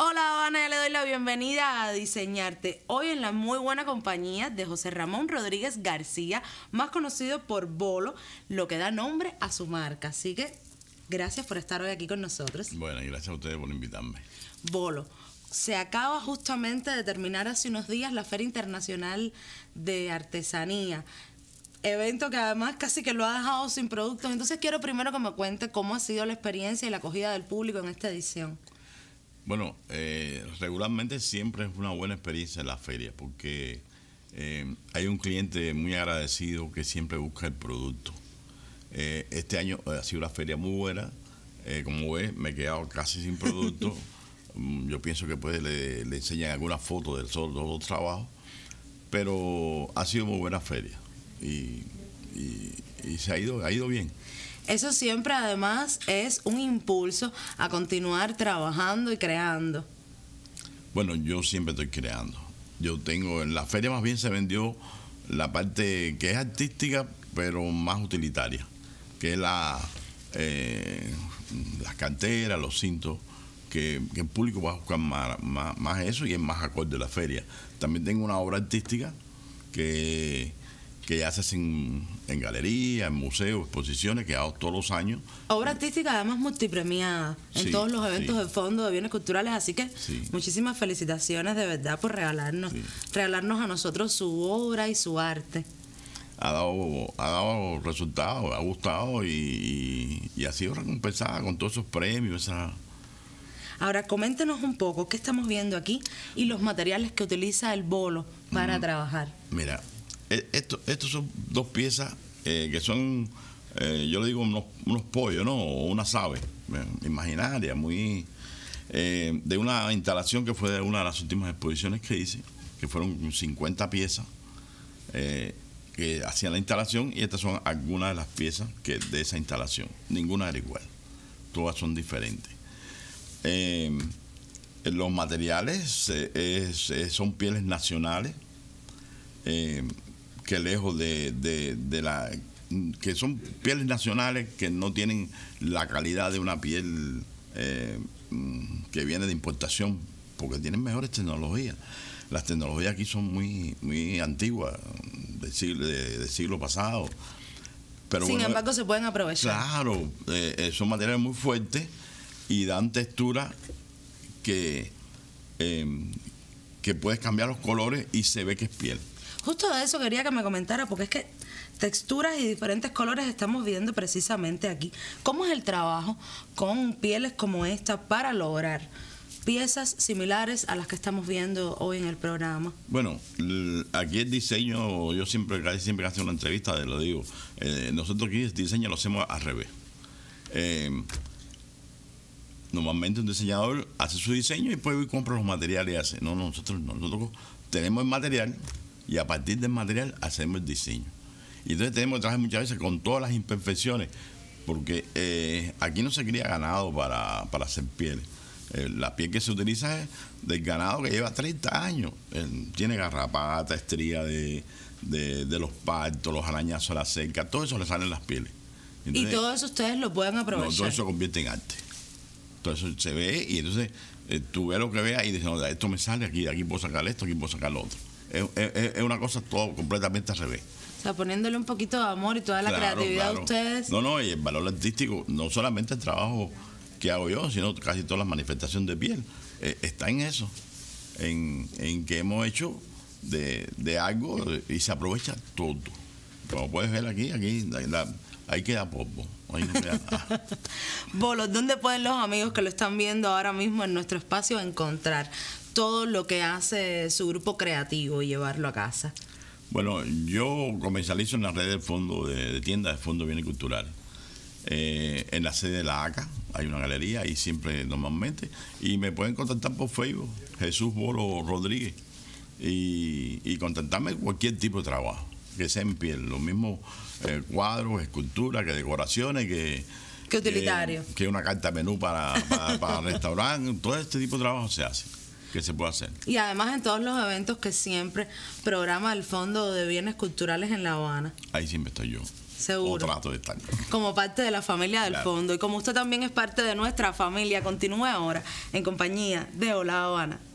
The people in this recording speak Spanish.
Hola, Ana, ya le doy la bienvenida a Diseñarte. Hoy en la muy buena compañía de José Ramón Rodríguez García, más conocido por Bolo, lo que da nombre a su marca. Así que gracias por estar hoy aquí con nosotros. Bueno, y gracias a ustedes por invitarme. Bolo. Se acaba justamente de terminar hace unos días la Feria Internacional de Artesanía evento que además casi que lo ha dejado sin productos. Entonces quiero primero que me cuente cómo ha sido la experiencia y la acogida del público en esta edición. Bueno, eh, regularmente siempre es una buena experiencia en la feria porque eh, hay un cliente muy agradecido que siempre busca el producto. Eh, este año ha sido una feria muy buena, como ves, me he quedado casi sin producto. Mm, yo pienso que pues le, le enseñan algunas fotos del sol, de los trabajos, pero ha sido muy buena feria y, y se ha ido, ha ido bien eso siempre además es un impulso a continuar trabajando y creando. Bueno, yo siempre estoy creando. Yo tengo, en la feria más bien se vendió la parte que es artística, pero más utilitaria, que es la, eh, las carteras, los cintos, que, el público va a buscar más, más, más, eso y es más acorde a la feria. También tengo una obra artística que que haces en, en galerías, en museos, exposiciones que hago todos los años. Obra artística además multipremiada en todos los eventos de fondo de bienes culturales, así que muchísimas felicitaciones de verdad por regalarnos, regalarnos a nosotros su obra y su arte. Ha dado, ha dado resultados, ha gustado y, ha sido recompensada con todos esos premios, Ahora, coméntenos un poco qué estamos viendo aquí y los materiales que utiliza el bolo para trabajar. Mira, eh, estos son dos piezas eh, que son, eh, yo le digo, unos, pollos, ¿no? O unas aves imaginarias, muy. de una instalación que fue de una de las últimas exposiciones que hice, que fueron 50 piezas que hacían la instalación, y estas son algunas de las piezas que de esa instalación. Ninguna era igual, todas son diferentes. los materiales son pieles nacionales que lejos de, la que son pieles nacionales que no tienen la calidad de una piel eh, mm, que viene de importación, porque tienen mejores tecnologías. Las tecnologías aquí son muy, muy antiguas, del siglo, de, siglo pasado. Pero Sin embargo, se pueden aprovechar. Claro, eh, eh, son materiales muy fuertes y dan textura que, que puedes cambiar los colores y se ve que es piel. Justo de eso quería que me comentara, porque es que texturas y diferentes colores estamos viendo precisamente aquí. ¿Cómo es el trabajo con pieles como esta para lograr piezas similares a las que estamos viendo hoy en el programa? Bueno, aquí el diseño, yo siempre, casi siempre que hago una entrevista, lo digo, eh, nosotros aquí el diseño lo hacemos al revés. Em, normalmente un diseñador hace su diseño y y compra los materiales y hace. No, nosotros, nosotros tenemos el material, y a partir del material hacemos el diseño. Y entonces tenemos que trabajar muchas veces con todas las imperfecciones, porque eh, aquí no se cría ganado para, hacer pieles. Eh, la piel que se utiliza es del ganado que lleva 30 años. tiene garrapata, estría de, los partos, los arañazos a la cerca, todo eso le sale en las pieles. y todo eso ustedes lo pueden aprovechar. todo eso convierte en arte. Todo eso se ve y entonces eh, tú ves lo que veas y dices, no, esto me sale aquí, aquí puedo sacar esto, aquí puedo sacar lo otro es, una cosa todo completamente al revés. O sea, poniéndole un poquito de amor y toda la creatividad claro. ustedes. No, no, y el valor artístico, no solamente el trabajo que hago yo, sino casi todas las manifestaciones de piel, eh, está en eso, en, que hemos hecho de, algo y se aprovecha todo. Como puedes ver aquí, aquí, ahí queda poco. Ahí Bolos, ¿dónde pueden los amigos que lo están viendo ahora mismo en nuestro espacio encontrar todo lo que hace su grupo creativo y llevarlo a casa? Bueno, yo comercializo en la red de fondo, de, tiendas de fondo bien cultural eh, en la sede de la ACA hay una galería y siempre normalmente. Y me pueden contactar por Facebook, Jesús Boro Rodríguez, y, contactarme cualquier tipo de trabajo que sea en piel, los mismos eh, cuadros, esculturas, que decoraciones, que... Que utilitario. Que, una carta menú para, para, para restaurante, todo este tipo de trabajo se hace que se puede hacer. Y además en todos los eventos que siempre programa el Fondo de Bienes Culturales en La Habana. Ahí siempre estoy yo. Seguro. de Como parte de la familia del fondo. Y como usted también es parte de nuestra familia, continúe ahora en compañía de Hola Habana.